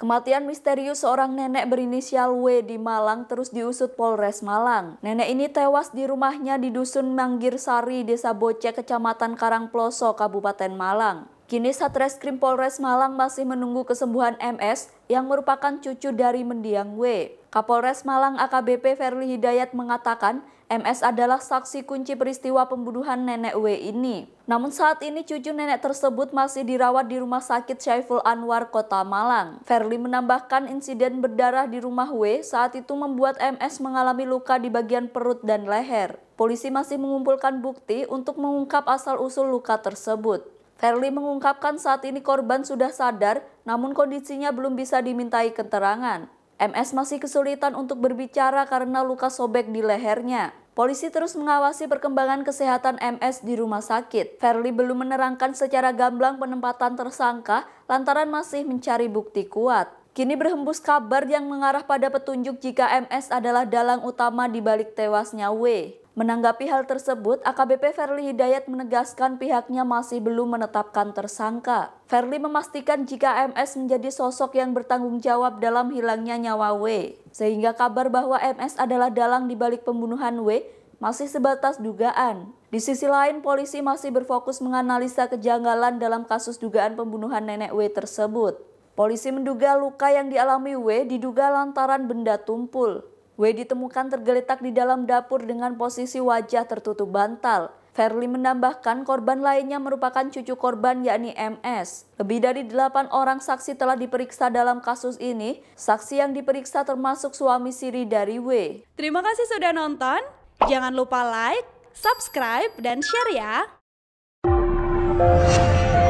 Kematian misterius seorang nenek berinisial W di Malang terus diusut Polres Malang. Nenek ini tewas di rumahnya di Dusun Manggirsari, Desa Boce, Kecamatan Karangploso, Kabupaten Malang. Kini Satreskrim Polres Malang masih menunggu kesembuhan MS yang merupakan cucu dari mendiang W. Kapolres Malang AKBP Verli Hidayat mengatakan MS adalah saksi kunci peristiwa pembunuhan nenek W ini. Namun saat ini cucu nenek tersebut masih dirawat di Rumah Sakit Syaiful Anwar, Kota Malang. Verli menambahkan insiden berdarah di rumah W saat itu membuat MS mengalami luka di bagian perut dan leher. Polisi masih mengumpulkan bukti untuk mengungkap asal-usul luka tersebut. Verly mengungkapkan saat ini korban sudah sadar namun kondisinya belum bisa dimintai keterangan. MS masih kesulitan untuk berbicara karena luka sobek di lehernya. Polisi terus mengawasi perkembangan kesehatan MS di rumah sakit. Verly belum menerangkan secara gamblang penempatan tersangka lantaran masih mencari bukti kuat. Kini berhembus kabar yang mengarah pada petunjuk jika MS adalah dalang utama di balik tewasnya W. Menanggapi hal tersebut, AKBP Verly Hidayat menegaskan pihaknya masih belum menetapkan tersangka. Verly memastikan jika MS menjadi sosok yang bertanggung jawab dalam hilangnya nyawa W. Sehingga kabar bahwa MS adalah dalang di balik pembunuhan W masih sebatas dugaan. Di sisi lain, polisi masih berfokus menganalisa kejanggalan dalam kasus dugaan pembunuhan nenek W tersebut. Polisi menduga luka yang dialami W diduga lantaran benda tumpul. W ditemukan tergeletak di dalam dapur dengan posisi wajah tertutup bantal. Verly menambahkan korban lainnya merupakan cucu korban yakni MS. Lebih dari delapan orang saksi telah diperiksa dalam kasus ini. Saksi yang diperiksa termasuk suami siri dari W. Terima kasih sudah nonton. Jangan lupa like, subscribe, dan share ya.